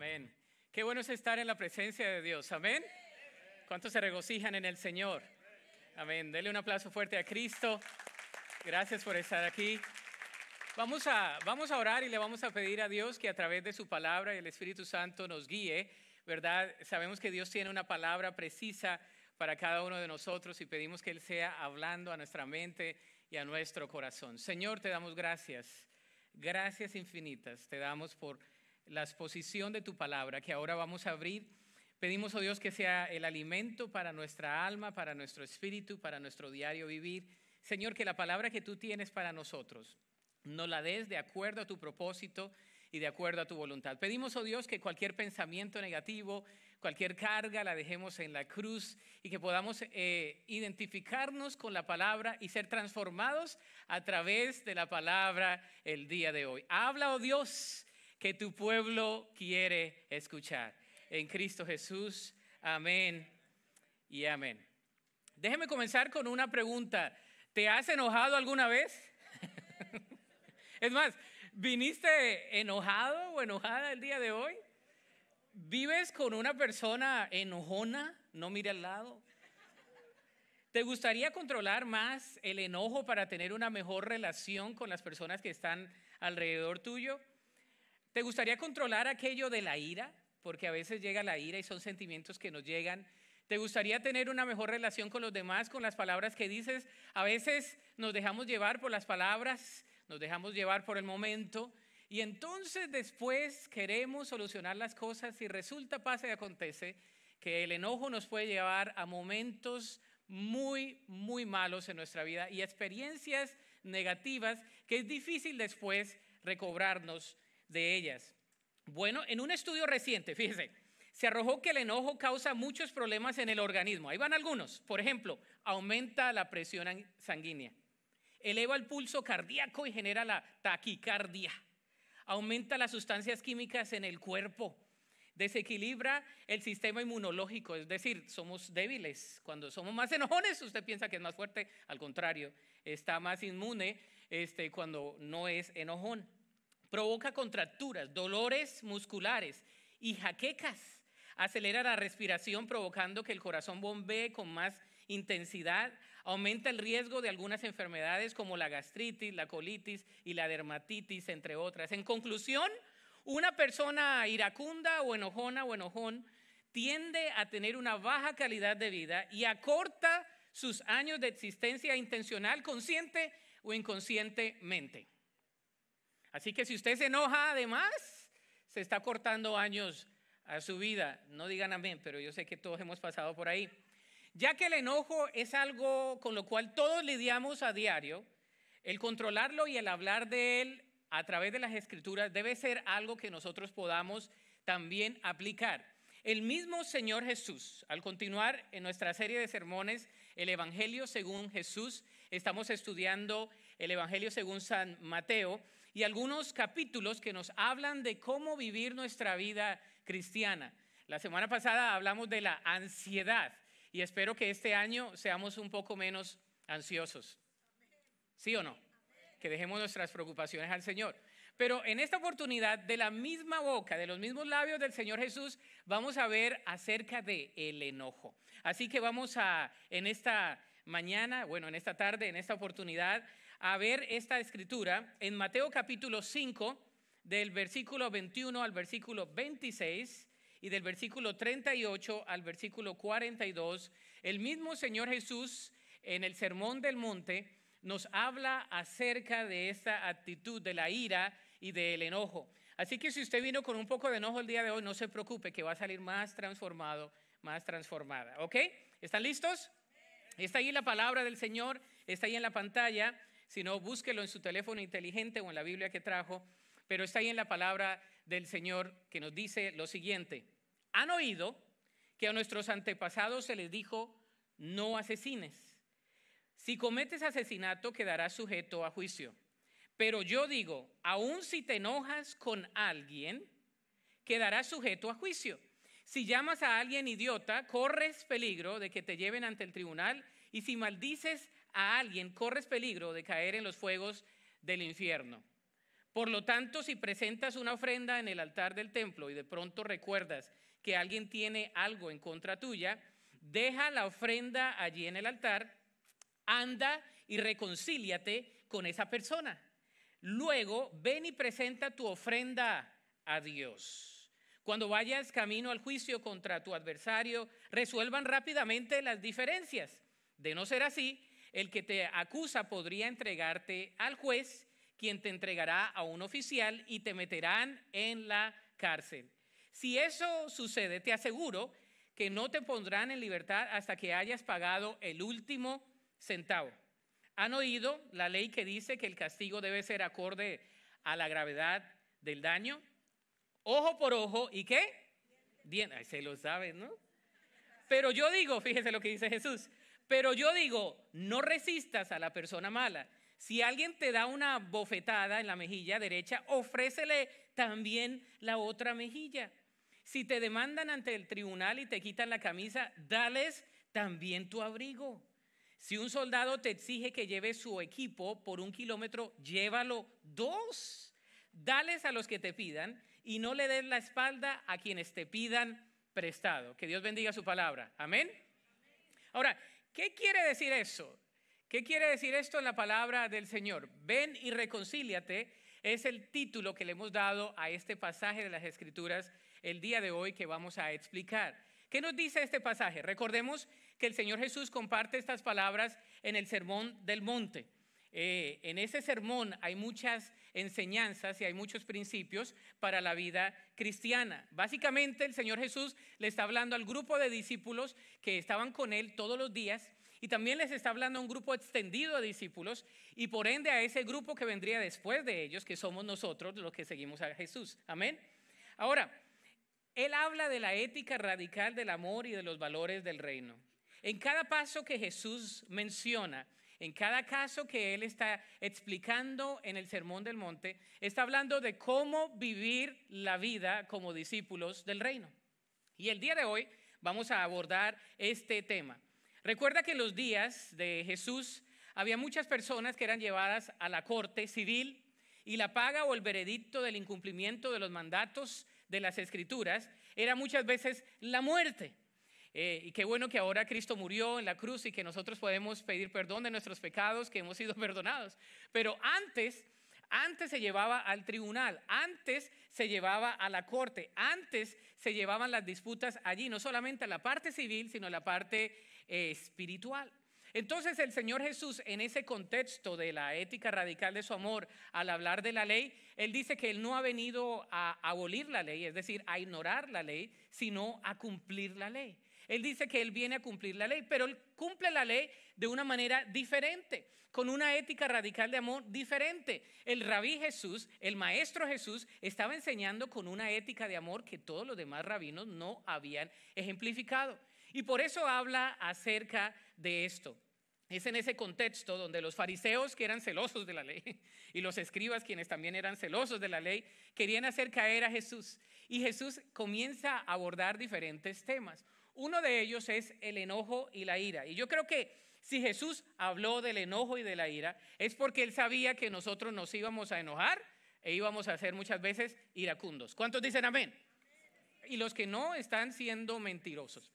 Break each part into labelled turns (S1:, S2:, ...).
S1: Amén. Qué bueno es estar en la presencia de Dios. Amén. ¿Cuántos se regocijan en el Señor? Amén. Dele un aplauso fuerte a Cristo. Gracias por estar aquí. Vamos a, vamos a orar y le vamos a pedir a Dios que a través de su palabra y el Espíritu Santo nos guíe, ¿verdad? Sabemos que Dios tiene una palabra precisa para cada uno de nosotros y pedimos que Él sea hablando a nuestra mente y a nuestro corazón. Señor, te damos gracias. Gracias infinitas te damos por la exposición de tu palabra que ahora vamos a abrir. Pedimos, oh Dios, que sea el alimento para nuestra alma, para nuestro espíritu, para nuestro diario vivir. Señor, que la palabra que tú tienes para nosotros no la des de acuerdo a tu propósito y de acuerdo a tu voluntad. Pedimos, oh Dios, que cualquier pensamiento negativo, cualquier carga la dejemos en la cruz y que podamos eh, identificarnos con la palabra y ser transformados a través de la palabra el día de hoy. Habla, oh Dios, que tu pueblo quiere escuchar. En Cristo Jesús, amén y amén. Déjeme comenzar con una pregunta. ¿Te has enojado alguna vez? es más, ¿viniste enojado o enojada el día de hoy? ¿Vives con una persona enojona? No mire al lado. ¿Te gustaría controlar más el enojo para tener una mejor relación con las personas que están alrededor tuyo? ¿Te gustaría controlar aquello de la ira? Porque a veces llega la ira y son sentimientos que nos llegan. ¿Te gustaría tener una mejor relación con los demás, con las palabras que dices? A veces nos dejamos llevar por las palabras, nos dejamos llevar por el momento y entonces después queremos solucionar las cosas y resulta, pasa y acontece que el enojo nos puede llevar a momentos muy, muy malos en nuestra vida y experiencias negativas que es difícil después recobrarnos de ellas. Bueno, en un estudio reciente, fíjense, se arrojó que el enojo causa muchos problemas en el organismo. Ahí van algunos. Por ejemplo, aumenta la presión sanguínea, eleva el pulso cardíaco y genera la taquicardia, aumenta las sustancias químicas en el cuerpo, desequilibra el sistema inmunológico, es decir, somos débiles. Cuando somos más enojones, usted piensa que es más fuerte, al contrario, está más inmune este, cuando no es enojón Provoca contracturas, dolores musculares y jaquecas. Acelera la respiración provocando que el corazón bombee con más intensidad. Aumenta el riesgo de algunas enfermedades como la gastritis, la colitis y la dermatitis, entre otras. En conclusión, una persona iracunda o enojona o enojón tiende a tener una baja calidad de vida y acorta sus años de existencia intencional, consciente o inconscientemente. Así que si usted se enoja además, se está cortando años a su vida. No digan amén, pero yo sé que todos hemos pasado por ahí. Ya que el enojo es algo con lo cual todos lidiamos a diario, el controlarlo y el hablar de él a través de las escrituras debe ser algo que nosotros podamos también aplicar. El mismo Señor Jesús, al continuar en nuestra serie de sermones, el Evangelio según Jesús, estamos estudiando el Evangelio según San Mateo, y algunos capítulos que nos hablan de cómo vivir nuestra vida cristiana. La semana pasada hablamos de la ansiedad y espero que este año seamos un poco menos ansiosos. ¿Sí o no? Que dejemos nuestras preocupaciones al Señor. Pero en esta oportunidad, de la misma boca, de los mismos labios del Señor Jesús, vamos a ver acerca de el enojo. Así que vamos a, en esta mañana, bueno, en esta tarde, en esta oportunidad, a ver esta escritura en Mateo capítulo 5, del versículo 21 al versículo 26 y del versículo 38 al versículo 42. El mismo Señor Jesús en el Sermón del Monte nos habla acerca de esta actitud de la ira y del enojo. Así que si usted vino con un poco de enojo el día de hoy, no se preocupe, que va a salir más transformado, más transformada. ¿Ok? ¿Están listos? Está ahí la palabra del Señor, está ahí en la pantalla si no, búsquelo en su teléfono inteligente o en la Biblia que trajo, pero está ahí en la palabra del Señor que nos dice lo siguiente. Han oído que a nuestros antepasados se les dijo, no asesines. Si cometes asesinato quedarás sujeto a juicio. Pero yo digo, aun si te enojas con alguien, quedarás sujeto a juicio. Si llamas a alguien idiota, corres peligro de que te lleven ante el tribunal y si maldices a alguien, corres peligro de caer en los fuegos del infierno. Por lo tanto, si presentas una ofrenda en el altar del templo y de pronto recuerdas que alguien tiene algo en contra tuya, deja la ofrenda allí en el altar, anda y reconcíliate con esa persona. Luego, ven y presenta tu ofrenda a Dios. Cuando vayas camino al juicio contra tu adversario, resuelvan rápidamente las diferencias. De no ser así, el que te acusa podría entregarte al juez, quien te entregará a un oficial y te meterán en la cárcel. Si eso sucede, te aseguro que no te pondrán en libertad hasta que hayas pagado el último centavo. Han oído la ley que dice que el castigo debe ser acorde a la gravedad del daño. Ojo por ojo y qué? Bien, se lo saben, ¿no? Pero yo digo, fíjese lo que dice Jesús, pero yo digo, no resistas a la persona mala. Si alguien te da una bofetada en la mejilla derecha, ofrécele también la otra mejilla. Si te demandan ante el tribunal y te quitan la camisa, dales también tu abrigo. Si un soldado te exige que lleves su equipo por un kilómetro, llévalo dos. Dales a los que te pidan y no le des la espalda a quienes te pidan prestado. Que Dios bendiga su palabra. Amén. Ahora, ¿Qué quiere decir eso? ¿Qué quiere decir esto en la palabra del Señor? Ven y reconcíliate es el título que le hemos dado a este pasaje de las Escrituras el día de hoy que vamos a explicar. ¿Qué nos dice este pasaje? Recordemos que el Señor Jesús comparte estas palabras en el Sermón del Monte. Eh, en ese sermón hay muchas enseñanzas y hay muchos principios para la vida cristiana. Básicamente el Señor Jesús le está hablando al grupo de discípulos que estaban con él todos los días y también les está hablando a un grupo extendido de discípulos y por ende a ese grupo que vendría después de ellos, que somos nosotros los que seguimos a Jesús. Amén. Ahora, Él habla de la ética radical del amor y de los valores del reino. En cada paso que Jesús menciona, en cada caso que él está explicando en el Sermón del Monte, está hablando de cómo vivir la vida como discípulos del reino. Y el día de hoy vamos a abordar este tema. Recuerda que en los días de Jesús había muchas personas que eran llevadas a la corte civil y la paga o el veredicto del incumplimiento de los mandatos de las escrituras era muchas veces la muerte. Eh, y qué bueno que ahora Cristo murió en la cruz y que nosotros podemos pedir perdón de nuestros pecados, que hemos sido perdonados. Pero antes, antes se llevaba al tribunal, antes se llevaba a la corte, antes se llevaban las disputas allí, no solamente a la parte civil, sino a la parte eh, espiritual. Entonces el Señor Jesús, en ese contexto de la ética radical de su amor, al hablar de la ley, Él dice que Él no ha venido a abolir la ley, es decir, a ignorar la ley, sino a cumplir la ley. Él dice que Él viene a cumplir la ley, pero Él cumple la ley de una manera diferente, con una ética radical de amor diferente. El rabí Jesús, el maestro Jesús, estaba enseñando con una ética de amor que todos los demás rabinos no habían ejemplificado. Y por eso habla acerca de esto. Es en ese contexto donde los fariseos que eran celosos de la ley y los escribas quienes también eran celosos de la ley querían hacer caer a Jesús. Y Jesús comienza a abordar diferentes temas. Uno de ellos es el enojo y la ira. Y yo creo que si Jesús habló del enojo y de la ira, es porque él sabía que nosotros nos íbamos a enojar e íbamos a ser muchas veces iracundos. ¿Cuántos dicen amén? Y los que no están siendo mentirosos.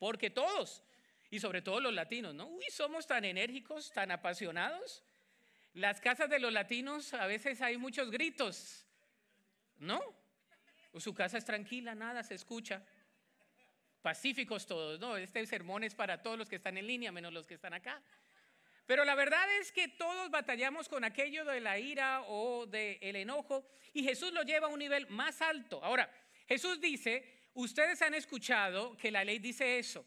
S1: Porque todos, y sobre todo los latinos, ¿no? Uy, somos tan enérgicos, tan apasionados. Las casas de los latinos a veces hay muchos gritos, ¿no? Su casa es tranquila, nada se escucha pacíficos todos, ¿no? Este sermón es para todos los que están en línea, menos los que están acá. Pero la verdad es que todos batallamos con aquello de la ira o del enojo y Jesús lo lleva a un nivel más alto. Ahora, Jesús dice, ustedes han escuchado que la ley dice eso,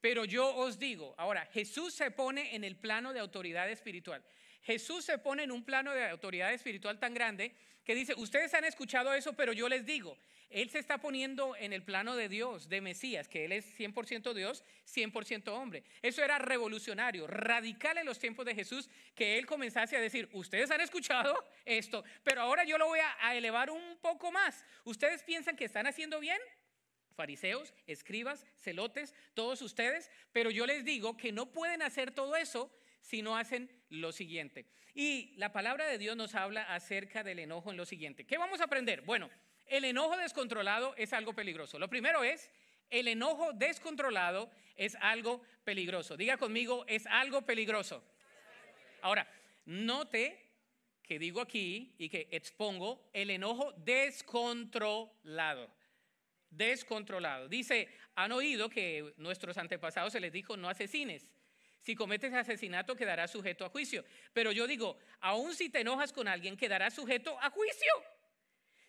S1: pero yo os digo, ahora, Jesús se pone en el plano de autoridad espiritual. Jesús se pone en un plano de autoridad espiritual tan grande que dice, ustedes han escuchado eso, pero yo les digo, Él se está poniendo en el plano de Dios, de Mesías, que Él es 100% Dios, 100% hombre. Eso era revolucionario, radical en los tiempos de Jesús, que Él comenzase a decir, ustedes han escuchado esto, pero ahora yo lo voy a elevar un poco más. ¿Ustedes piensan que están haciendo bien? Fariseos, escribas, celotes, todos ustedes, pero yo les digo que no pueden hacer todo eso si no hacen lo siguiente. Y la palabra de Dios nos habla acerca del enojo en lo siguiente. ¿Qué vamos a aprender? Bueno, el enojo descontrolado es algo peligroso. Lo primero es, el enojo descontrolado es algo peligroso. Diga conmigo, es algo peligroso. Ahora, note que digo aquí y que expongo el enojo descontrolado. Descontrolado. Dice, han oído que nuestros antepasados se les dijo no asesines. Si cometes asesinato quedarás sujeto a juicio. Pero yo digo, aun si te enojas con alguien, quedarás sujeto a juicio.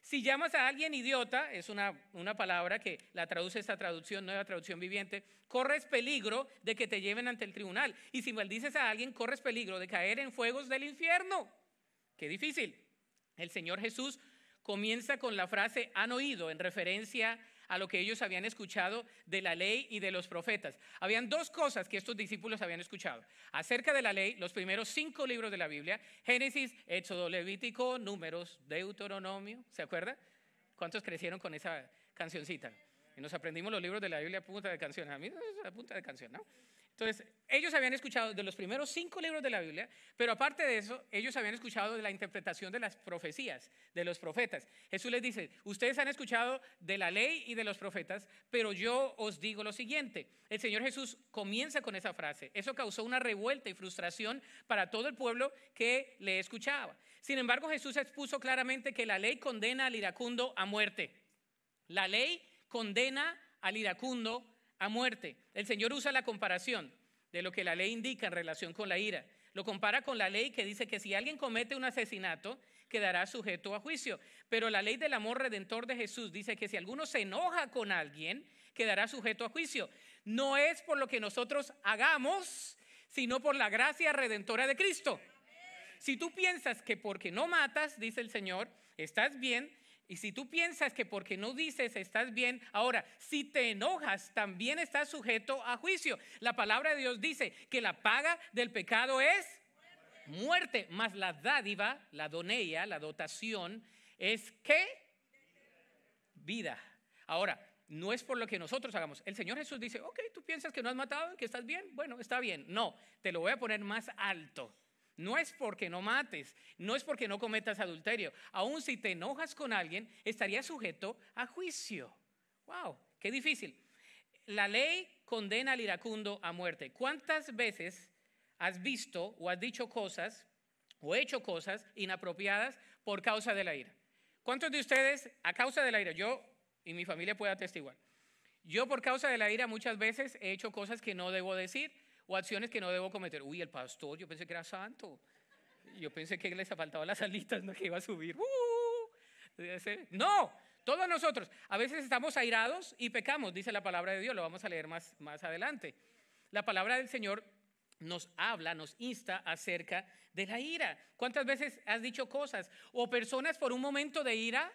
S1: Si llamas a alguien idiota, es una, una palabra que la traduce esta traducción, nueva traducción viviente, corres peligro de que te lleven ante el tribunal. Y si maldices a alguien, corres peligro de caer en fuegos del infierno. Qué difícil. El Señor Jesús comienza con la frase han oído en referencia a lo que ellos habían escuchado de la ley y de los profetas. Habían dos cosas que estos discípulos habían escuchado. Acerca de la ley, los primeros cinco libros de la Biblia, Génesis, Éxodo, Levítico, Números, Deuteronomio, ¿se acuerda? ¿Cuántos crecieron con esa cancioncita? Y nos aprendimos los libros de la Biblia a punta de canción. A mí a punta de canción, ¿no? Entonces, ellos habían escuchado de los primeros cinco libros de la Biblia, pero aparte de eso, ellos habían escuchado de la interpretación de las profecías, de los profetas. Jesús les dice, ustedes han escuchado de la ley y de los profetas, pero yo os digo lo siguiente. El Señor Jesús comienza con esa frase. Eso causó una revuelta y frustración para todo el pueblo que le escuchaba. Sin embargo, Jesús expuso claramente que la ley condena al iracundo a muerte. La ley condena al iracundo a muerte. El Señor usa la comparación de lo que la ley indica en relación con la ira. Lo compara con la ley que dice que si alguien comete un asesinato, quedará sujeto a juicio. Pero la ley del amor redentor de Jesús dice que si alguno se enoja con alguien, quedará sujeto a juicio. No es por lo que nosotros hagamos, sino por la gracia redentora de Cristo. Si tú piensas que porque no matas, dice el Señor, estás bien, y si tú piensas que porque no dices estás bien, ahora, si te enojas, también estás sujeto a juicio. La palabra de Dios dice que la paga del pecado es muerte, más la dádiva, la donella, la dotación, es que vida. Ahora, no es por lo que nosotros hagamos. El Señor Jesús dice, ok, tú piensas que no has matado, y que estás bien, bueno, está bien. No, te lo voy a poner más alto no es porque no mates, no es porque no cometas adulterio. Aún si te enojas con alguien, estarías sujeto a juicio. ¡Wow! ¡Qué difícil! La ley condena al iracundo a muerte. ¿Cuántas veces has visto o has dicho cosas o hecho cosas inapropiadas por causa de la ira? ¿Cuántos de ustedes, a causa de la ira, yo y mi familia puede atestiguar, yo por causa de la ira muchas veces he hecho cosas que no debo decir, o acciones que no debo cometer. Uy, el pastor, yo pensé que era santo. Yo pensé que les faltaban las alitas, no que iba a subir. Uh, no, todos nosotros. A veces estamos airados y pecamos, dice la palabra de Dios. Lo vamos a leer más, más adelante. La palabra del Señor nos habla, nos insta acerca de la ira. ¿Cuántas veces has dicho cosas? O personas por un momento de ira,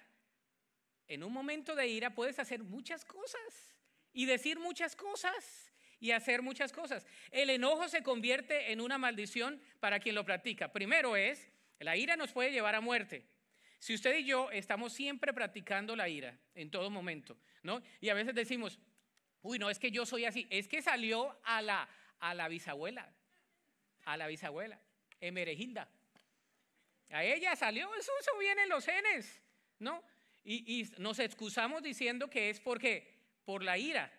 S1: en un momento de ira puedes hacer muchas cosas y decir muchas cosas y hacer muchas cosas. El enojo se convierte en una maldición para quien lo practica. Primero es, la ira nos puede llevar a muerte. Si usted y yo estamos siempre practicando la ira en todo momento, ¿no? Y a veces decimos, uy, no es que yo soy así, es que salió a la, a la bisabuela, a la bisabuela, Emerejinda. A ella salió, eso, viene en los genes, ¿no? y, nos excusamos diciendo que es porque por la ira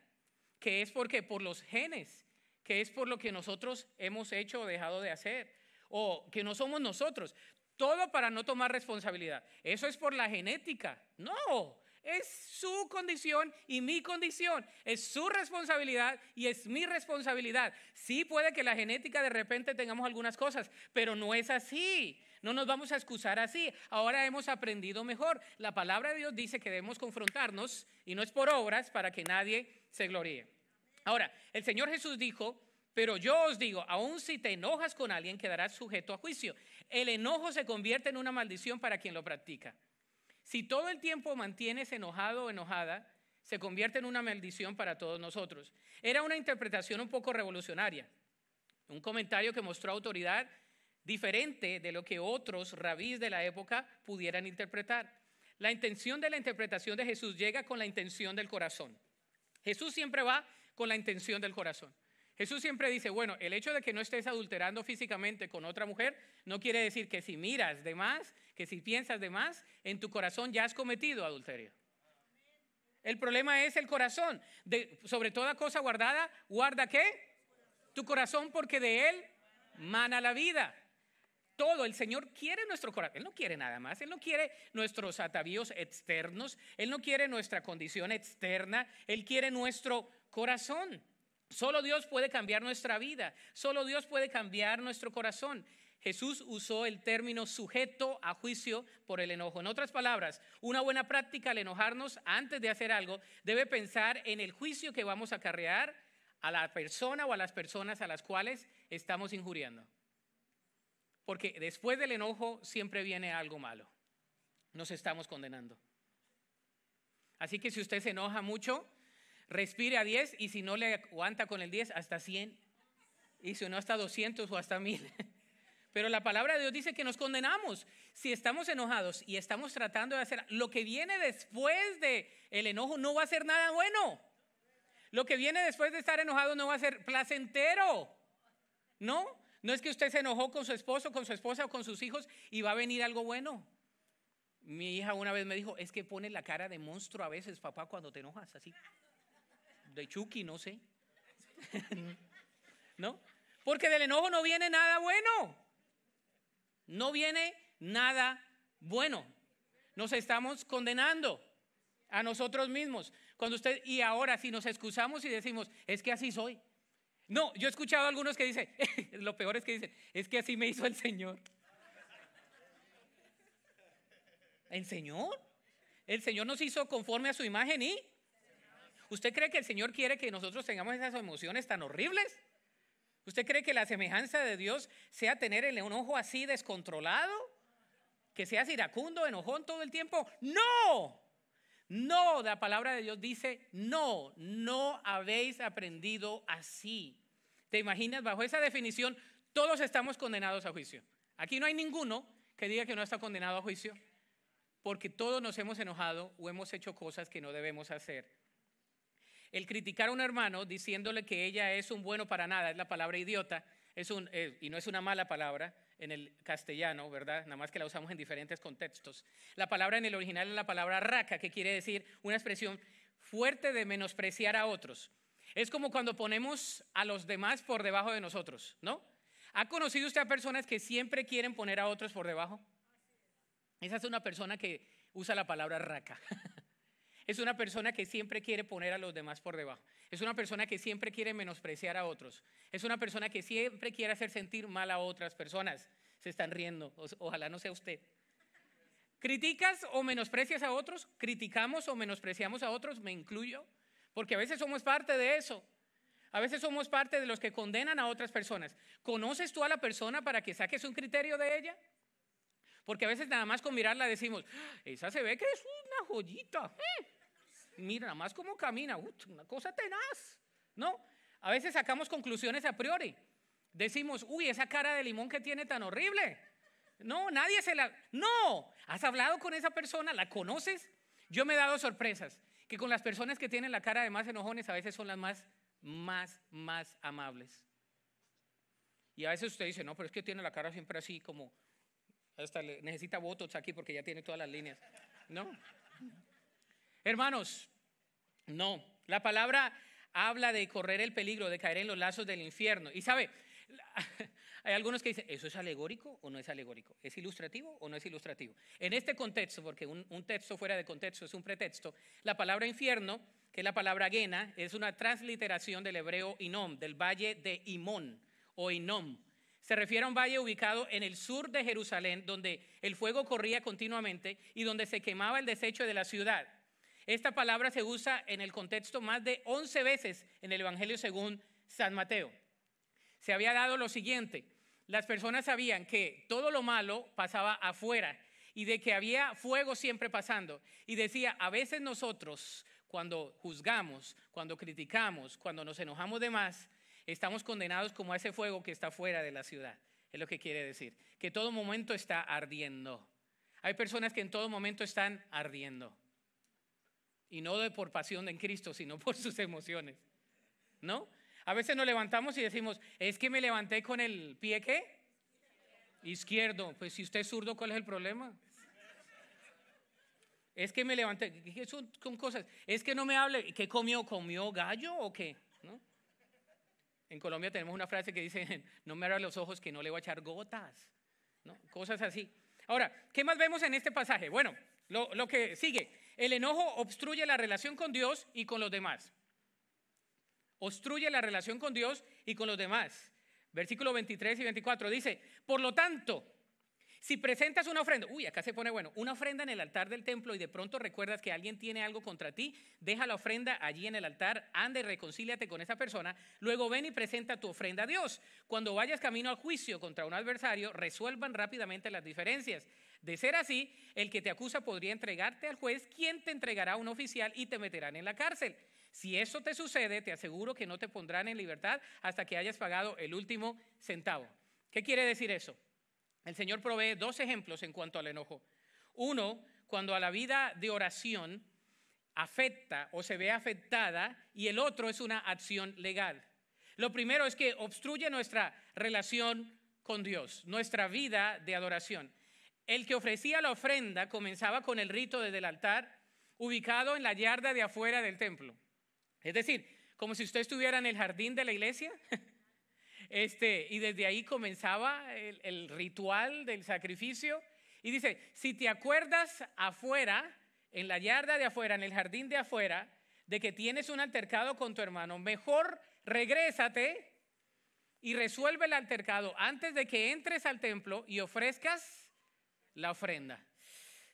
S1: que es porque por los genes, que es por lo que nosotros hemos hecho o dejado de hacer, o que no somos nosotros. Todo para no tomar responsabilidad. Eso es por la genética. No, es su condición y mi condición. Es su responsabilidad y es mi responsabilidad. Sí puede que la genética de repente tengamos algunas cosas, pero no es así. No nos vamos a excusar así. Ahora hemos aprendido mejor. La palabra de Dios dice que debemos confrontarnos y no es por obras para que nadie se gloríe. Ahora, el Señor Jesús dijo, pero yo os digo, aun si te enojas con alguien, quedarás sujeto a juicio. El enojo se convierte en una maldición para quien lo practica. Si todo el tiempo mantienes enojado o enojada, se convierte en una maldición para todos nosotros. Era una interpretación un poco revolucionaria, un comentario que mostró autoridad diferente de lo que otros rabíes de la época pudieran interpretar. La intención de la interpretación de Jesús llega con la intención del corazón. Jesús siempre va con la intención del corazón. Jesús siempre dice, bueno, el hecho de que no estés adulterando físicamente con otra mujer no quiere decir que si miras de más que si piensas de más, en tu corazón ya has cometido adulterio. El problema es el corazón. sobre toda cosa guardada, guarda qué? Tu corazón porque de él mana la vida. Todo, el Señor quiere nuestro corazón. Él no quiere nada más. Él no quiere nuestros atavíos externos. Él no quiere nuestra condición externa. Él quiere nuestro corazón. Solo Dios puede cambiar nuestra vida. Solo Dios puede cambiar nuestro corazón. Jesús usó el término sujeto a juicio por el enojo. En otras palabras, una buena práctica al enojarnos antes de hacer algo debe pensar en el juicio que vamos a acarrear a la persona o a las personas a las cuales estamos injuriando. Porque después del enojo siempre viene algo malo. Nos estamos condenando. Así que si usted se enoja mucho, respire a 10 y si no le aguanta con el 10, hasta 100. Y si no, hasta 200 o hasta 1000. Pero la palabra de Dios dice que nos condenamos si estamos enojados y estamos tratando de hacer lo que viene después de el enojo no va a ser nada bueno. Lo que viene después de estar enojado no va a ser placentero. ¿No? No es que usted se enojó con su esposo, con su esposa o con sus hijos y va a venir algo bueno. Mi hija una vez me dijo, "Es que pones la cara de monstruo a veces, papá, cuando te enojas así." De Chucky, no sé. ¿No? Porque del enojo no viene nada bueno. No viene nada bueno. Nos estamos condenando a nosotros mismos. Cuando usted y ahora si nos excusamos y decimos, es que así soy. No, yo he escuchado a algunos que dicen, lo peor es que dicen, es que así me hizo el Señor. ¿El Señor? El Señor nos hizo conforme a su imagen y ¿Usted cree que el Señor quiere que nosotros tengamos esas emociones tan horribles? ¿Usted cree que la semejanza de Dios sea tener el enojo así descontrolado? ¿Que seas iracundo, enojón todo el tiempo? No. No, la palabra de Dios dice, no, no habéis aprendido así. ¿Te imaginas? Bajo esa definición, todos estamos condenados a juicio. Aquí no hay ninguno que diga que no está condenado a juicio, porque todos nos hemos enojado o hemos hecho cosas que no debemos hacer el criticar a un hermano diciéndole que ella es un bueno para nada, es la palabra idiota, eh, y no es una mala palabra en el castellano, ¿verdad? Nada más que la usamos en diferentes contextos. La palabra en el original es la palabra raca, que quiere decir una expresión fuerte de menospreciar a otros. Es como cuando ponemos a los demás por debajo de nosotros, ¿no? ¿Ha conocido usted a personas que siempre quieren poner a otros por debajo? Esa es una persona que usa la palabra raca. es una persona que siempre quiere poner a los demás por debajo. Es una persona que siempre quiere menospreciar a otros. Es una persona que siempre quiere hacer sentir mal a otras personas. Se están riendo, ojalá no sea usted. ¿Criticas o menosprecias a otros? ¿Criticamos o menospreciamos a otros? Me incluyo. Porque a veces somos parte de eso. A veces somos parte de los que condenan a otras personas. ¿Conoces tú a la persona para que saques un criterio de ella? Porque a veces nada más con mirarla decimos, esa se ve que es una joyita. ¿eh? Mira nada más cómo camina, una cosa tenaz. ¿No? A veces sacamos conclusiones a priori. Decimos, uy, esa cara de limón que tiene tan horrible. No, nadie se la... No, has hablado con esa persona, la conoces. Yo me he dado sorpresas, que con las personas que tienen la cara de más enojones a veces son las más, más, más amables. Y a veces usted dice, no, pero es que tiene la cara siempre así como, necesita votos aquí porque ya tiene todas las líneas. No. Hermanos, no. La palabra habla de correr el peligro, de caer en los lazos del infierno. Y sabe, hay algunos que dicen, ¿eso es alegórico o no es alegórico? ¿Es ilustrativo o no es ilustrativo? En este contexto, porque un, texto fuera de contexto es un pretexto, la palabra infierno, que es la palabra guena, es una transliteración del hebreo inom, del valle de Imón o Inom se refiere a un valle ubicado en el sur de Jerusalén, donde el fuego corría continuamente y donde se quemaba el desecho de la ciudad. Esta palabra se usa en el contexto más de 11 veces en el Evangelio según San Mateo. Se había dado lo siguiente, las personas sabían que todo lo malo pasaba afuera y de que había fuego siempre pasando. Y decía, a veces nosotros, cuando juzgamos, cuando criticamos, cuando nos enojamos de más, estamos condenados como a ese fuego que está fuera de la ciudad. Es lo que quiere decir, que todo momento está ardiendo. Hay personas que en todo momento están ardiendo. Y no de por pasión en Cristo, sino por sus emociones. ¿No? A veces nos levantamos y decimos, es que me levanté con el pie qué? Izquierdo. Pues si usted es zurdo, ¿cuál es el problema? Es que me levanté, son, cosas. Es que no me hable, ¿qué comió? ¿Comió gallo o qué? En Colombia tenemos una frase que dice, no me abra los ojos que no le voy a echar gotas, ¿no? cosas así. Ahora, ¿qué más vemos en este pasaje? Bueno, lo, lo que sigue, el enojo obstruye la relación con Dios y con los demás. Obstruye la relación con Dios y con los demás. Versículo 23 y 24 dice, por lo tanto, si presentas una ofrenda, uy, acá se pone bueno, una ofrenda en el altar del templo y de pronto recuerdas que alguien tiene algo contra ti, deja la ofrenda allí en el altar, ande, y reconcíliate con esa persona, luego ven y presenta tu ofrenda a Dios. Cuando vayas camino al juicio contra un adversario, resuelvan rápidamente las diferencias. De ser así, el que te acusa podría entregarte al juez, quien te entregará a un oficial y te meterán en la cárcel. Si eso te sucede, te aseguro que no te pondrán en libertad hasta que hayas pagado el último centavo. ¿Qué quiere decir eso? El Señor provee dos ejemplos en cuanto al enojo. Uno, cuando a la vida de oración afecta o se ve afectada y el otro es una acción legal. Lo primero es que obstruye nuestra relación con Dios, nuestra vida de adoración. El que ofrecía la ofrenda comenzaba con el rito desde el altar ubicado en la yarda de afuera del templo. Es decir, como si usted estuviera en el jardín de la iglesia Este, y desde ahí comenzaba el, ritual del sacrificio. Y dice, si te acuerdas afuera, en la yarda de afuera, en el jardín de afuera, de que tienes un altercado con tu hermano, mejor regrésate y resuelve el altercado antes de que entres al templo y ofrezcas la ofrenda.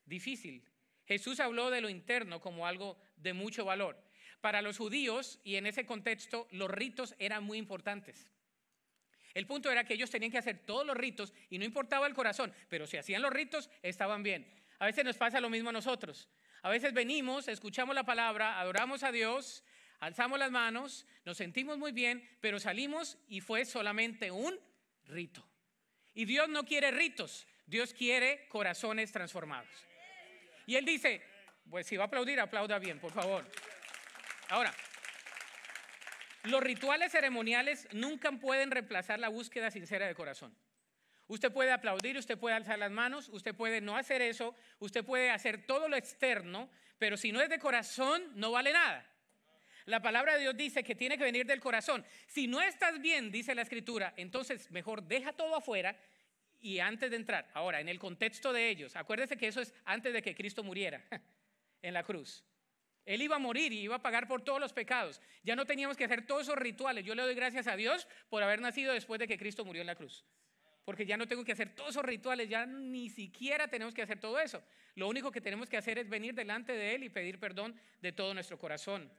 S1: Difícil. Jesús habló de lo interno como algo de mucho valor. Para los judíos, y en ese contexto, los ritos eran muy importantes. El punto era que ellos tenían que hacer todos los ritos y no importaba el corazón, pero si hacían los ritos, estaban bien. A veces nos pasa lo mismo a nosotros. A veces venimos, escuchamos la palabra, adoramos a Dios, alzamos las manos, nos sentimos muy bien, pero salimos y fue solamente un rito. Y Dios no quiere ritos, Dios quiere corazones transformados. Y Él dice, pues si va a aplaudir, aplauda bien, por favor. Ahora, los rituales ceremoniales nunca pueden reemplazar la búsqueda sincera de corazón. Usted puede aplaudir, usted puede alzar las manos, usted puede no hacer eso, usted puede hacer todo lo externo, pero si no es de corazón, no vale nada. La palabra de Dios dice que tiene que venir del corazón. Si no estás bien, dice la escritura, entonces mejor deja todo afuera y antes de entrar. Ahora, en el contexto de ellos, acuérdese que eso es antes de que Cristo muriera en la cruz. Él iba a morir y iba a pagar por todos los pecados. Ya no teníamos que hacer todos esos rituales. Yo le doy gracias a Dios por haber nacido después de que Cristo murió en la cruz. Porque ya no tengo que hacer todos esos rituales, ya ni siquiera tenemos que hacer todo eso. Lo único que tenemos que hacer es venir delante de Él y pedir perdón de todo nuestro corazón.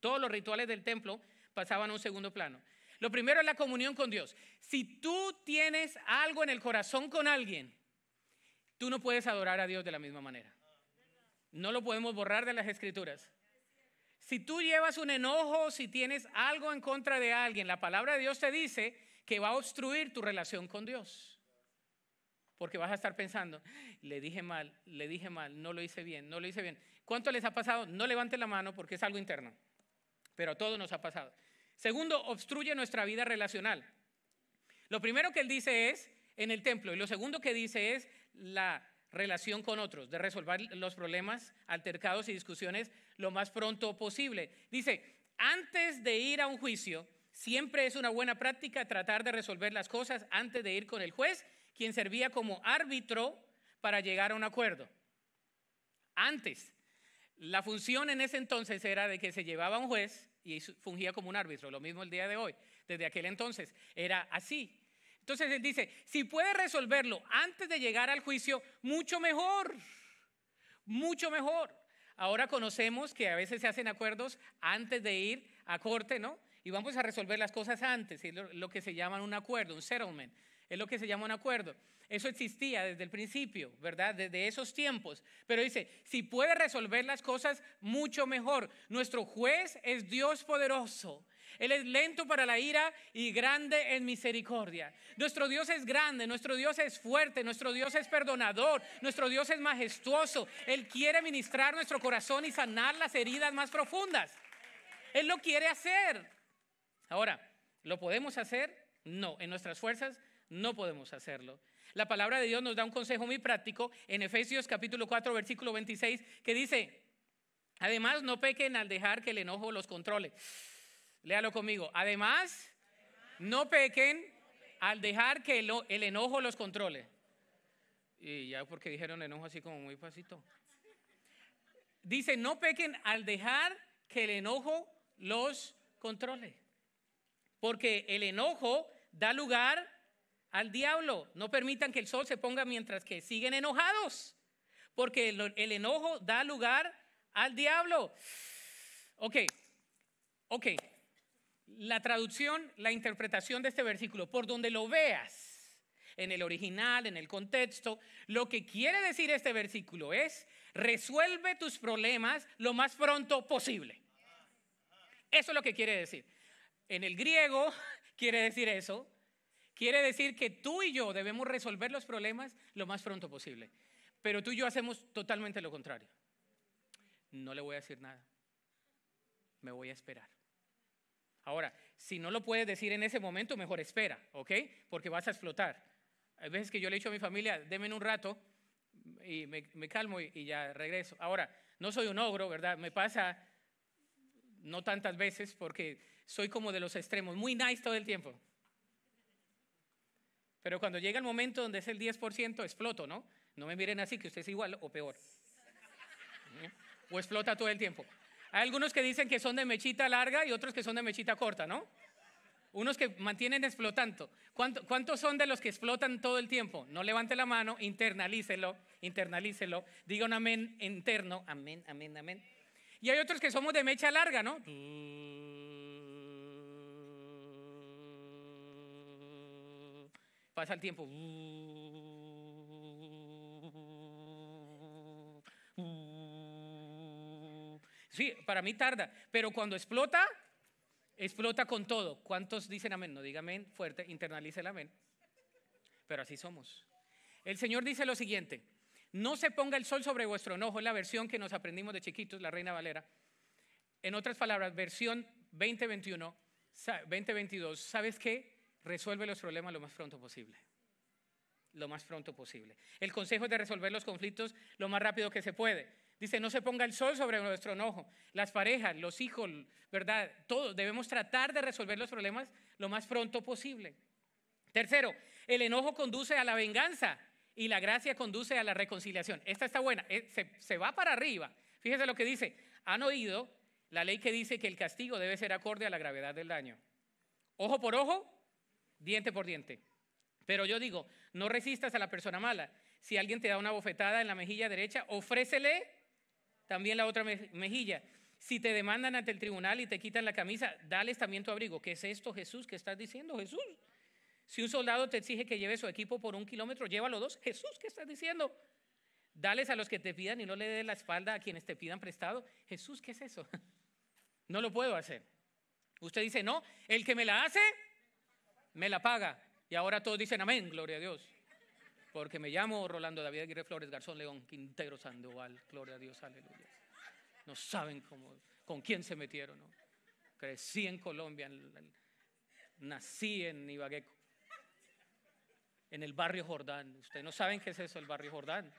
S1: Todos los rituales del templo pasaban a un segundo plano. Lo primero es la comunión con Dios. Si tú tienes algo en el corazón con alguien, tú no puedes adorar a Dios de la misma manera. No lo podemos borrar de las escrituras. Si tú llevas un enojo, si tienes algo en contra de alguien, la palabra de Dios te dice que va a obstruir tu relación con Dios. Porque vas a estar pensando, le dije mal, le dije mal, no lo hice bien, no lo hice bien. ¿Cuánto les ha pasado? No levante la mano porque es algo interno. Pero a todos nos ha pasado. Segundo, obstruye nuestra vida relacional. Lo primero que él dice es en el templo y lo segundo que dice es la relación con otros, de resolver los problemas, altercados y discusiones lo más pronto posible. Dice, antes de ir a un juicio, siempre es una buena práctica tratar de resolver las cosas antes de ir con el juez, quien servía como árbitro para llegar a un acuerdo. Antes, la función en ese entonces era de que se llevaba un juez y fungía como un árbitro, lo mismo el día de hoy. Desde aquel entonces era así, entonces él dice, si puede resolverlo antes de llegar al juicio, mucho mejor, mucho mejor. Ahora conocemos que a veces se hacen acuerdos antes de ir a corte, ¿no? Y vamos a resolver las cosas antes, es lo, que se llama un acuerdo, un settlement, es lo que se llama un acuerdo. Eso existía desde el principio, ¿verdad? Desde esos tiempos. Pero dice, si puede resolver las cosas, mucho mejor. Nuestro juez es Dios poderoso él es lento para la ira y grande en misericordia. Nuestro Dios es grande, nuestro Dios es fuerte, nuestro Dios es perdonador, nuestro Dios es majestuoso. Él quiere ministrar nuestro corazón y sanar las heridas más profundas. Él lo quiere hacer. Ahora, ¿lo podemos hacer? No, en nuestras fuerzas no podemos hacerlo. La palabra de Dios nos da un consejo muy práctico en Efesios capítulo 4 versículo 26 que dice, además no pequen al dejar que el enojo los controle. Léalo conmigo. Además, no pequen al dejar que el, enojo los controle. Y ya porque dijeron enojo así como muy pasito. Dice, no pequen al dejar que el enojo los controle. Porque el enojo da lugar al diablo. No permitan que el sol se ponga mientras que siguen enojados. Porque el, enojo da lugar al diablo. Ok, ok, la traducción, la interpretación de este versículo, por donde lo veas, en el original, en el contexto, lo que quiere decir este versículo es, resuelve tus problemas lo más pronto posible. Eso es lo que quiere decir. En el griego quiere decir eso. Quiere decir que tú y yo debemos resolver los problemas lo más pronto posible. Pero tú y yo hacemos totalmente lo contrario. No le voy a decir nada. Me voy a esperar. Ahora, si no lo puedes decir en ese momento, mejor espera, ¿ok? Porque vas a explotar. Hay veces que yo le he dicho a mi familia, denme un rato y me, calmo y, ya regreso. Ahora, no soy un ogro, ¿verdad? Me pasa no tantas veces porque soy como de los extremos, muy nice todo el tiempo. Pero cuando llega el momento donde es el 10%, exploto, ¿no? No me miren así, que usted es igual o peor. O explota todo el tiempo. Hay algunos que dicen que son de mechita larga y otros que son de mechita corta, ¿no? Unos que mantienen explotando. ¿Cuántos son de los que explotan todo el tiempo? No levante la mano, internalícelo, internalícelo. Diga un amén interno, amén, amén, amén. Y hay otros que somos de mecha larga, ¿no? Pasa el tiempo. Sí, para mí tarda, pero cuando explota, explota con todo. ¿Cuántos dicen amén? No diga amén fuerte, internalice el amén. Pero así somos. El Señor dice lo siguiente, no se ponga el sol sobre vuestro enojo, es la versión que nos aprendimos de chiquitos, la Reina Valera. En otras palabras, versión 2021, 2022, ¿sabes qué? Resuelve los problemas lo más pronto posible. Lo más pronto posible. El consejo es de resolver los conflictos lo más rápido que se puede. Dice, no se ponga el sol sobre nuestro enojo. Las parejas, los hijos, ¿verdad? Todos debemos tratar de resolver los problemas lo más pronto posible. Tercero, el enojo conduce a la venganza y la gracia conduce a la reconciliación. Esta está buena, eh, se, va para arriba. Fíjese lo que dice. Han oído la ley que dice que el castigo debe ser acorde a la gravedad del daño. Ojo por ojo, diente por diente. Pero yo digo, no resistas a la persona mala. Si alguien te da una bofetada en la mejilla derecha, ofrécele también la otra mejilla. Si te demandan ante el tribunal y te quitan la camisa, dales también tu abrigo. ¿Qué es esto, Jesús? ¿Qué estás diciendo, Jesús? Si un soldado te exige que lleve su equipo por un kilómetro, llévalo dos. Jesús, ¿qué estás diciendo? Dales a los que te pidan y no le des la espalda a quienes te pidan prestado. Jesús, ¿qué es eso? No lo puedo hacer. Usted dice, no, el que me la hace, me la paga. Y ahora todos dicen, amén, gloria a Dios porque me llamo Rolando David Aguirre Flores Garzón León Quintero Sandoval, gloria a Dios, aleluya. No saben cómo, con quién se metieron, ¿no? Crecí en Colombia, nací en Ibagueco en el barrio Jordán. Ustedes no saben qué es eso, el barrio Jordán.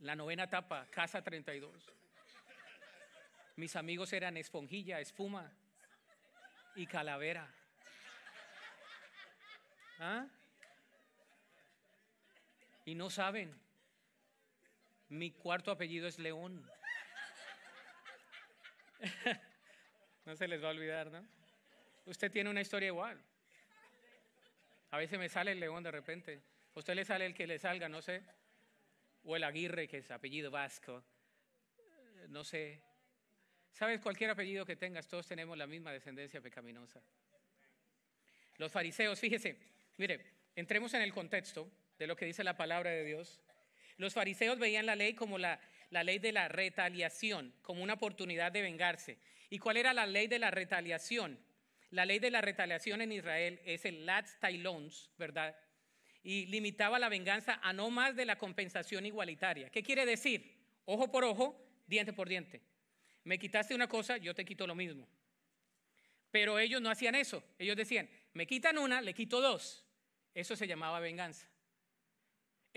S1: La novena etapa, casa 32. Mis amigos eran esponjilla, espuma y calavera. ¿Ah? y no saben. Mi cuarto apellido es León. no se les va a olvidar, ¿no? Usted tiene una historia igual. A veces me sale el león de repente. A usted le sale el que le salga, no sé. O el Aguirre, que es apellido vasco. Eh, no sé. Sabes, cualquier apellido que tengas, todos tenemos la misma descendencia pecaminosa. Los fariseos, fíjese, mire, entremos en el contexto de lo que dice la palabra de Dios. Los fariseos veían la ley como la, ley de la retaliación, como una oportunidad de vengarse. ¿Y cuál era la ley de la retaliación? La ley de la retaliación en Israel es el Latz Tailons, ¿verdad? Y limitaba la venganza a no más de la compensación igualitaria. ¿Qué quiere decir? Ojo por ojo, diente por diente. Me quitaste una cosa, yo te quito lo mismo. Pero ellos no hacían eso. Ellos decían, me quitan una, le quito dos. Eso se llamaba venganza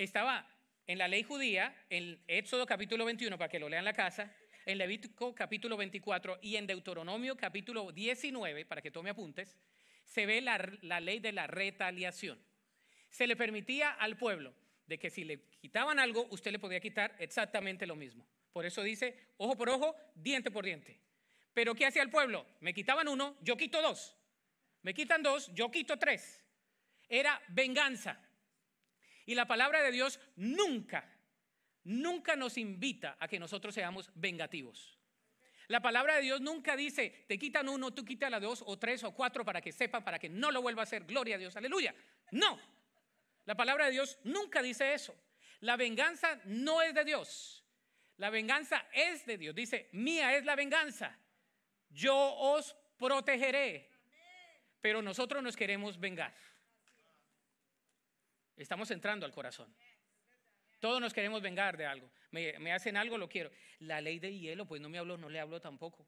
S1: estaba en la ley judía, en Éxodo capítulo 21, para que lo lean en la casa, en Levítico capítulo 24 y en Deuteronomio capítulo 19, para que tome apuntes, se ve la, la ley de la retaliación. Se le permitía al pueblo de que si le quitaban algo, usted le podía quitar exactamente lo mismo. Por eso dice, ojo por ojo, diente por diente. Pero ¿qué hacía el pueblo? Me quitaban uno, yo quito dos. Me quitan dos, yo quito tres. Era venganza. Y la palabra de Dios nunca, nunca nos invita a que nosotros seamos vengativos. La palabra de Dios nunca dice, te quitan uno, tú quítala la dos o tres o cuatro para que sepa, para que no lo vuelva a hacer. Gloria a Dios, aleluya. No, la palabra de Dios nunca dice eso. La venganza no es de Dios. La venganza es de Dios. Dice, mía es la venganza. Yo os protegeré. Pero nosotros nos queremos vengar. Estamos entrando al corazón. Todos nos queremos vengar de algo. Me, hacen algo, lo quiero. La ley de hielo, pues no me habló, no le hablo tampoco.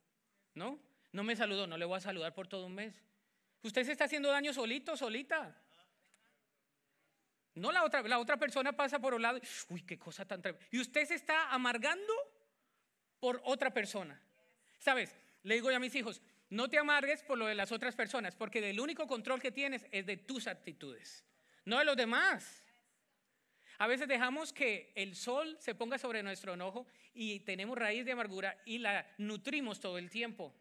S1: ¿No? No me saludó, no le voy a saludar por todo un mes. Usted se está haciendo daño solito, solita. No la otra, la otra persona pasa por un lado y, uy, qué cosa tan tremenda. Y usted se está amargando por otra persona. ¿Sabes? Le digo a mis hijos, no te amargues por lo de las otras personas, porque el único control que tienes es de tus actitudes no de los demás. A veces dejamos que el sol se ponga sobre nuestro enojo y tenemos raíz de amargura y la nutrimos todo el tiempo.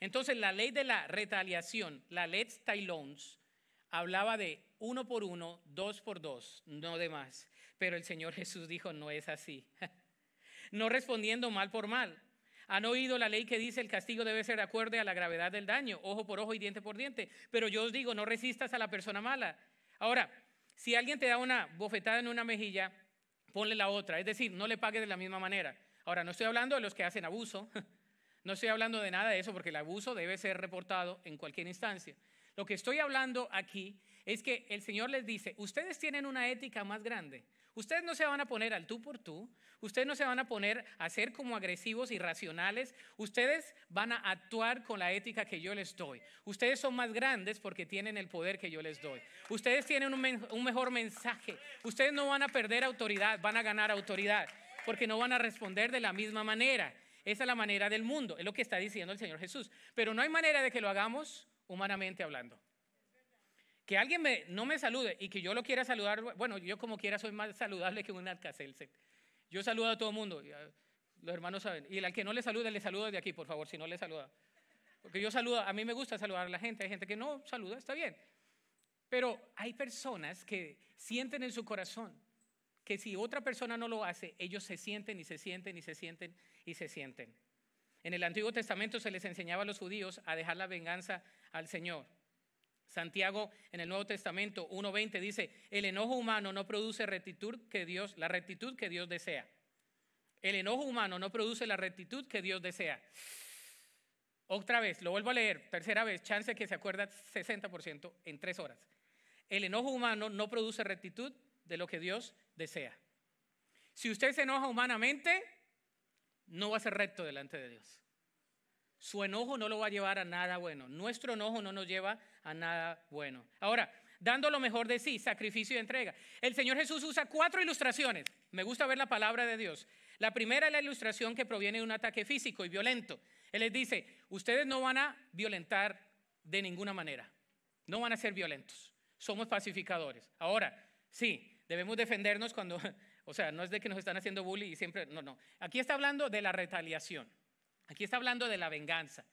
S1: Entonces la ley de la retaliación, la ley Tailons, hablaba de uno por uno, dos por dos, no de más. Pero el Señor Jesús dijo, no es así. no respondiendo mal por mal. Han oído la ley que dice el castigo debe ser de acuerdo a la gravedad del daño, ojo por ojo y diente por diente. Pero yo os digo, no resistas a la persona mala. Ahora, si alguien te da una bofetada en una mejilla, ponle la otra, es decir, no le pagues de la misma manera. Ahora, no estoy hablando de los que hacen abuso, no estoy hablando de nada de eso, porque el abuso debe ser reportado en cualquier instancia. Lo que estoy hablando aquí es que el Señor les dice, ustedes tienen una ética más grande, Ustedes no se van a poner al tú por tú, ustedes no se van a poner a ser como agresivos, y irracionales, ustedes van a actuar con la ética que yo les doy. Ustedes son más grandes porque tienen el poder que yo les doy. Ustedes tienen un, un mejor mensaje, ustedes no van a perder autoridad, van a ganar autoridad, porque no van a responder de la misma manera. Esa es la manera del mundo, es lo que está diciendo el Señor Jesús. Pero no hay manera de que lo hagamos humanamente hablando que alguien me, no me salude y que yo lo quiera saludar, bueno, yo como quiera soy más saludable que un alcacelset. Yo saludo a todo el mundo, los hermanos saben. Y al que no le saluda le saludo de aquí, por favor, si no le saluda. Porque yo saludo, a mí me gusta saludar a la gente, hay gente que no saluda, está bien. Pero hay personas que sienten en su corazón que si otra persona no lo hace, ellos se sienten y se sienten y se sienten y se sienten. En el Antiguo Testamento se les enseñaba a los judíos a dejar la venganza al Señor. Santiago en el Nuevo Testamento 1.20 dice, el enojo humano no produce rectitud que Dios, la rectitud que Dios desea. El enojo humano no produce la rectitud que Dios desea. Otra vez, lo vuelvo a leer, tercera vez, chance que se acuerda 60% en tres horas. El enojo humano no produce rectitud de lo que Dios desea. Si usted se enoja humanamente, no va a ser recto delante de Dios. Su enojo no lo va a llevar a nada bueno. Nuestro enojo no nos lleva a nada bueno. Ahora, dando lo mejor de sí, sacrificio y entrega. El Señor Jesús usa cuatro ilustraciones. Me gusta ver la palabra de Dios. La primera es la ilustración que proviene de un ataque físico y violento. Él les dice, ustedes no van a violentar de ninguna manera. No van a ser violentos. Somos pacificadores. Ahora, sí, debemos defendernos cuando, o sea, no es de que nos están haciendo bullying y siempre, no, no. Aquí está hablando de la retaliación. Aquí está hablando de la venganza.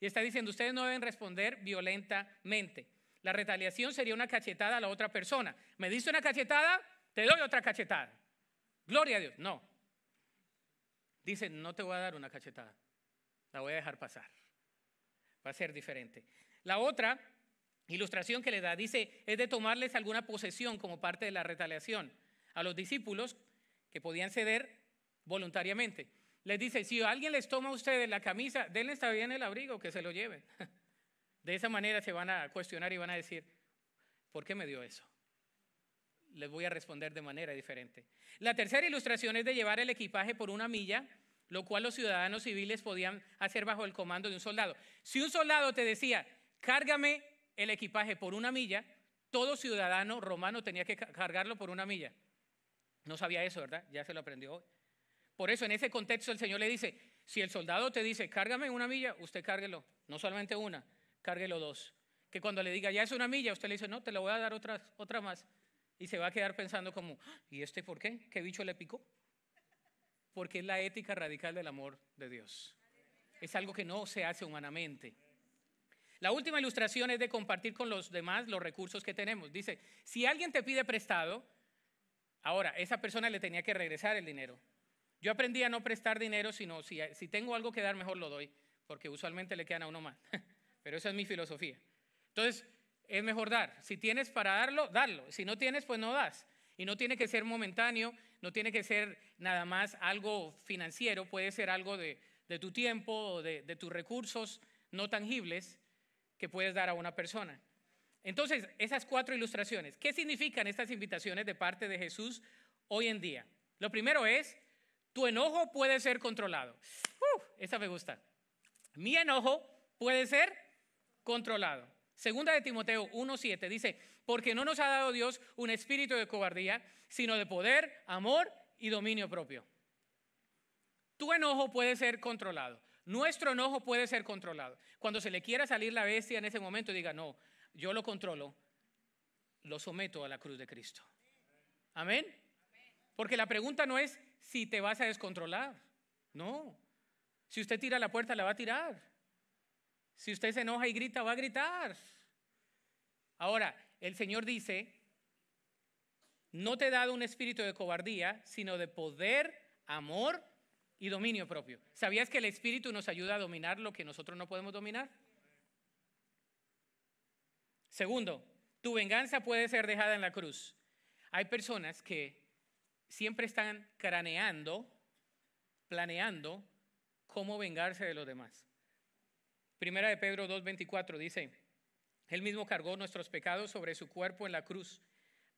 S1: Y está diciendo, ustedes no deben responder violentamente. La retaliación sería una cachetada a la otra persona. Me diste una cachetada, te doy otra cachetada. Gloria a Dios. No. Dice, no te voy a dar una cachetada. La voy a dejar pasar. Va a ser diferente. La otra ilustración que le da, dice, es de tomarles alguna posesión como parte de la retaliación a los discípulos que podían ceder voluntariamente les dice, si alguien les toma a ustedes la camisa, denles también el abrigo, que se lo lleven. De esa manera se van a cuestionar y van a decir, ¿por qué me dio eso? Les voy a responder de manera diferente. La tercera ilustración es de llevar el equipaje por una milla, lo cual los ciudadanos civiles podían hacer bajo el comando de un soldado. Si un soldado te decía, cárgame el equipaje por una milla, todo ciudadano romano tenía que cargarlo por una milla. No sabía eso, ¿verdad? Ya se lo aprendió hoy. Por eso en ese contexto el Señor le dice, si el soldado te dice, cárgame una milla, usted cárguelo, no solamente una, cárguelo dos. Que cuando le diga, ya es una milla, usted le dice, no, te la voy a dar otra, más. Y se va a quedar pensando como, ah, ¿y este por qué? ¿Qué bicho le picó? Porque es la ética radical del amor de Dios. Es algo que no se hace humanamente. La última ilustración es de compartir con los demás los recursos que tenemos. Dice, si alguien te pide prestado, ahora esa persona le tenía que regresar el dinero. Yo aprendí a no prestar dinero, sino si, tengo algo que dar, mejor lo doy, porque usualmente le quedan a uno más. Pero esa es mi filosofía. Entonces, es mejor dar. Si tienes para darlo, darlo. Si no tienes, pues no das. Y no tiene que ser momentáneo, no tiene que ser nada más algo financiero, puede ser algo de, tu tiempo o de tus recursos no tangibles que puedes dar a una persona. Entonces, esas cuatro ilustraciones, ¿qué significan estas invitaciones de parte de Jesús hoy en día? Lo primero es tu enojo puede ser controlado. Esta esa me gusta. Mi enojo puede ser controlado. Segunda de Timoteo 1.7 dice, porque no nos ha dado Dios un espíritu de cobardía, sino de poder, amor y dominio propio. Tu enojo puede ser controlado. Nuestro enojo puede ser controlado. Cuando se le quiera salir la bestia en ese momento, diga, no, yo lo controlo, lo someto a la cruz de Cristo. Amén. Porque la pregunta no es si te vas a descontrolar. No. Si usted tira la puerta, la va a tirar. Si usted se enoja y grita, va a gritar. Ahora, el Señor dice, no te he dado un espíritu de cobardía, sino de poder, amor y dominio propio. ¿Sabías que el espíritu nos ayuda a dominar lo que nosotros no podemos dominar? Segundo, tu venganza puede ser dejada en la cruz. Hay personas que siempre están craneando, planeando cómo vengarse de los demás. Primera de Pedro 2.24 dice, Él mismo cargó nuestros pecados sobre su cuerpo en la cruz,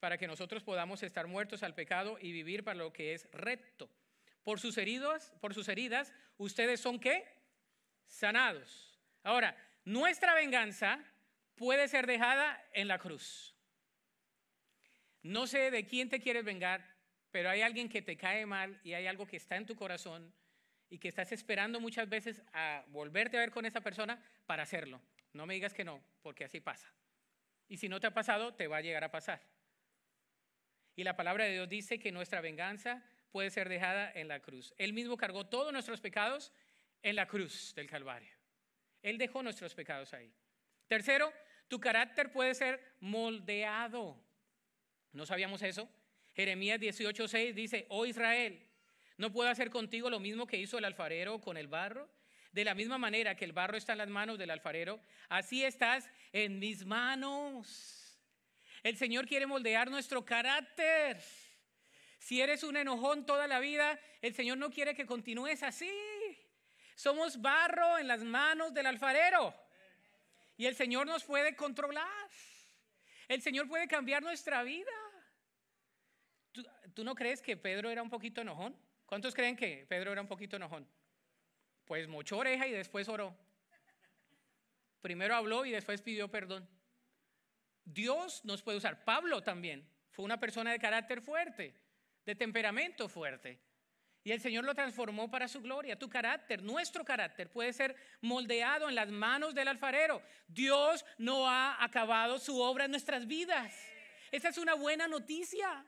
S1: para que nosotros podamos estar muertos al pecado y vivir para lo que es recto. Por sus por sus heridas, ustedes son qué? Sanados. Ahora, nuestra venganza puede ser dejada en la cruz. No sé de quién te quieres vengar, pero hay alguien que te cae mal y hay algo que está en tu corazón y que estás esperando muchas veces a volverte a ver con esa persona para hacerlo. No me digas que no, porque así pasa. Y si no te ha pasado, te va a llegar a pasar. Y la palabra de Dios dice que nuestra venganza puede ser dejada en la cruz. Él mismo cargó todos nuestros pecados en la cruz del Calvario. Él dejó nuestros pecados ahí. Tercero, tu carácter puede ser moldeado. No sabíamos eso, Jeremías 18:6 dice, oh Israel, ¿no puedo hacer contigo lo mismo que hizo el alfarero con el barro? De la misma manera que el barro está en las manos del alfarero, así estás en mis manos. El Señor quiere moldear nuestro carácter. Si eres un enojón toda la vida, el Señor no quiere que continúes así. Somos barro en las manos del alfarero. Y el Señor nos puede controlar. El Señor puede cambiar nuestra vida. ¿Tú no crees que Pedro era un poquito enojón? ¿Cuántos creen que Pedro era un poquito enojón? Pues mochó oreja y después oró. Primero habló y después pidió perdón. Dios nos puede usar. Pablo también fue una persona de carácter fuerte, de temperamento fuerte. Y el Señor lo transformó para su gloria. Tu carácter, nuestro carácter, puede ser moldeado en las manos del alfarero. Dios no ha acabado su obra en nuestras vidas. Esa es una buena noticia.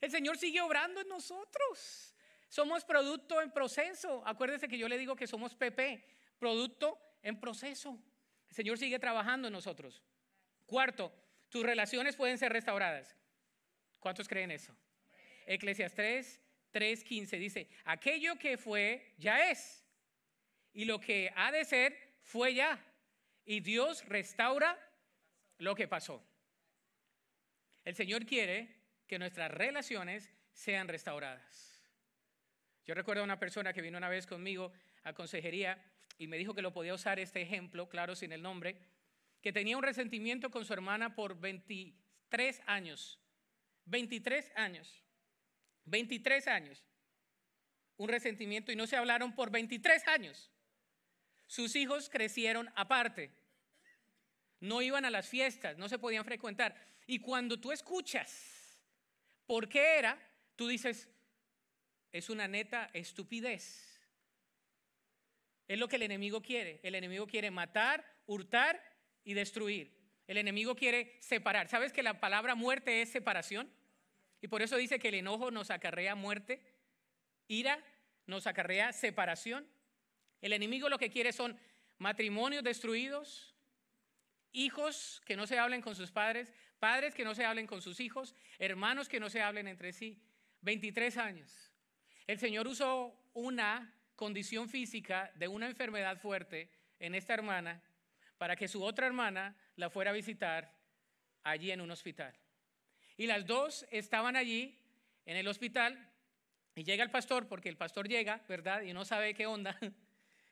S1: El Señor sigue obrando en nosotros. Somos producto en proceso. Acuérdese que yo le digo que somos PP, producto en proceso. El Señor sigue trabajando en nosotros. Cuarto, tus relaciones pueden ser restauradas. ¿Cuántos creen eso? Eclesias 3, 3, 15 dice, aquello que fue ya es, y lo que ha de ser fue ya, y Dios restaura lo que pasó. El Señor quiere que nuestras relaciones sean restauradas. Yo recuerdo a una persona que vino una vez conmigo a consejería y me dijo que lo podía usar este ejemplo, claro, sin el nombre, que tenía un resentimiento con su hermana por 23 años. 23 años. 23 años. Un resentimiento y no se hablaron por 23 años. Sus hijos crecieron aparte. No iban a las fiestas, no se podían frecuentar. Y cuando tú escuchas por qué era, tú dices, es una neta estupidez. Es lo que el enemigo quiere. El enemigo quiere matar, hurtar y destruir. El enemigo quiere separar. ¿Sabes que la palabra muerte es separación? Y por eso dice que el enojo nos acarrea muerte, ira nos acarrea separación. El enemigo lo que quiere son matrimonios destruidos, hijos que no se hablen con sus padres, Padres que no se hablen con sus hijos, hermanos que no se hablen entre sí. 23 años. El Señor usó una condición física de una enfermedad fuerte en esta hermana para que su otra hermana la fuera a visitar allí en un hospital. Y las dos estaban allí en el hospital y llega el pastor, porque el pastor llega, ¿verdad? Y no sabe qué onda.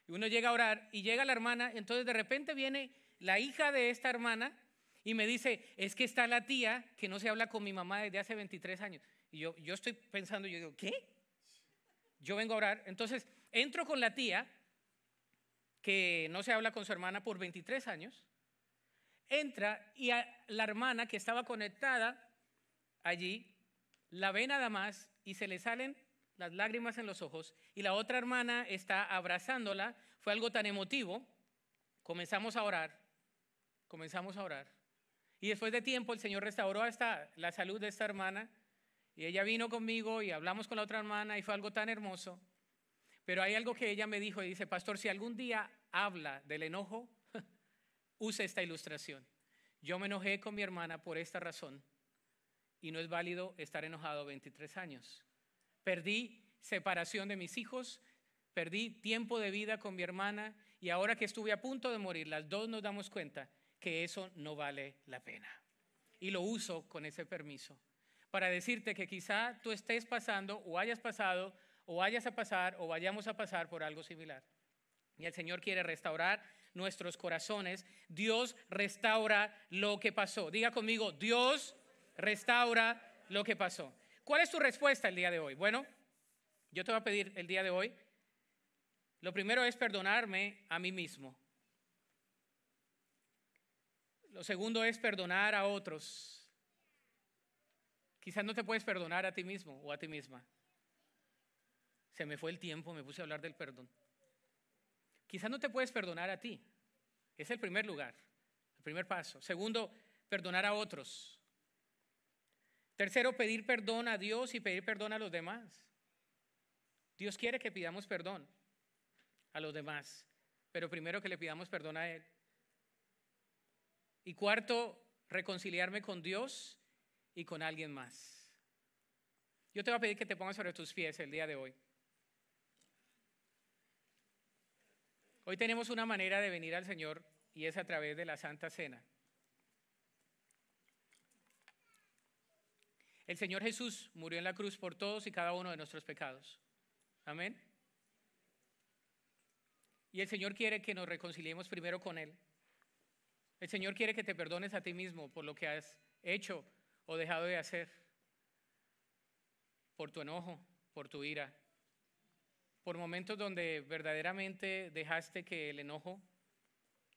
S1: Y uno llega a orar y llega la hermana, entonces de repente viene la hija de esta hermana y me dice, es que está la tía que no se habla con mi mamá desde hace 23 años. Y yo, yo estoy pensando, yo digo, ¿qué? Yo vengo a orar. Entonces, entro con la tía que no se habla con su hermana por 23 años. Entra y la hermana que estaba conectada allí, la ve nada más y se le salen las lágrimas en los ojos y la otra hermana está abrazándola. Fue algo tan emotivo. Comenzamos a orar, comenzamos a orar. Y después de tiempo el Señor restauró hasta la salud de esta hermana y ella vino conmigo y hablamos con la otra hermana y fue algo tan hermoso. Pero hay algo que ella me dijo y dice, pastor, si algún día habla del enojo, use esta ilustración. Yo me enojé con mi hermana por esta razón y no es válido estar enojado 23 años. Perdí separación de mis hijos, perdí tiempo de vida con mi hermana y ahora que estuve a punto de morir, las dos nos damos cuenta que eso no vale la pena. Y lo uso con ese permiso para decirte que quizá tú estés pasando o hayas pasado o vayas a pasar o vayamos a pasar por algo similar. Y el Señor quiere restaurar nuestros corazones. Dios restaura lo que pasó. Diga conmigo, Dios restaura lo que pasó. ¿Cuál es tu respuesta el día de hoy? Bueno, yo te voy a pedir el día de hoy, lo primero es perdonarme a mí mismo. Lo segundo es perdonar a otros. Quizás no te puedes perdonar a ti mismo o a ti misma. Se me fue el tiempo, me puse a hablar del perdón. Quizás no te puedes perdonar a ti. Es el primer lugar, el primer paso. Segundo, perdonar a otros. Tercero, pedir perdón a Dios y pedir perdón a los demás. Dios quiere que pidamos perdón a los demás, pero primero que le pidamos perdón a Él. Y cuarto, reconciliarme con Dios y con alguien más. Yo te voy a pedir que te pongas sobre tus pies el día de hoy. Hoy tenemos una manera de venir al Señor y es a través de la Santa Cena. El Señor Jesús murió en la cruz por todos y cada uno de nuestros pecados. Amén. Y el Señor quiere que nos reconciliemos primero con Él el Señor quiere que te perdones a ti mismo por lo que has hecho o dejado de hacer, por tu enojo, por tu ira, por momentos donde verdaderamente dejaste que el enojo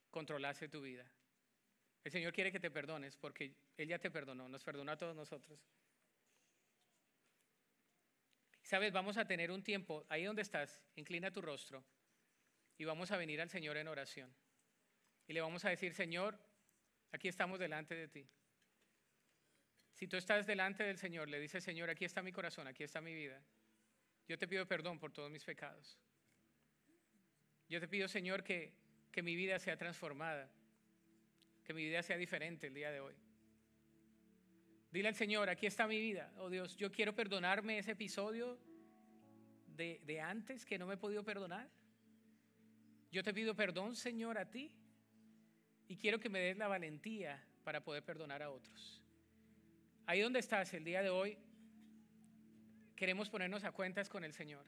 S1: controlase tu vida. El Señor quiere que te perdones porque Él ya te perdonó, nos perdonó a todos nosotros. Sabes, vamos a tener un tiempo, ahí donde estás, inclina tu rostro y vamos a venir al Señor en oración y le vamos a decir, Señor, aquí estamos delante de ti. Si tú estás delante del Señor, le dice Señor, aquí está mi corazón, aquí está mi vida. Yo te pido perdón por todos mis pecados. Yo te pido, Señor, que, que mi vida sea transformada, que mi vida sea diferente el día de hoy. Dile al Señor, aquí está mi vida. Oh Dios, yo quiero perdonarme ese episodio de, de antes que no me he podido perdonar. Yo te pido perdón, Señor, a ti y quiero que me des la valentía para poder perdonar a otros. Ahí donde estás el día de hoy, queremos ponernos a cuentas con el Señor.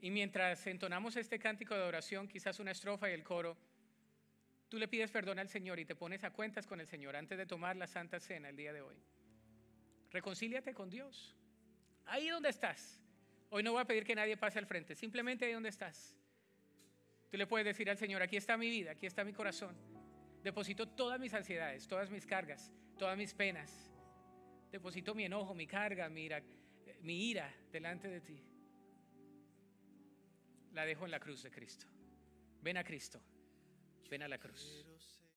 S1: Y mientras entonamos este cántico de oración, quizás una estrofa y el coro, tú le pides perdón al Señor y te pones a cuentas con el Señor antes de tomar la Santa Cena el día de hoy. Reconcíliate con Dios. Ahí donde estás. Hoy no voy a pedir que nadie pase al frente, simplemente ahí donde estás. Tú le puedes decir al Señor, aquí está mi vida, aquí está mi corazón. Deposito todas mis ansiedades, todas mis cargas, todas mis penas. Deposito mi enojo, mi carga, mi ira, mi ira delante de ti. La dejo en la cruz de Cristo. Ven a Cristo. Ven a la cruz.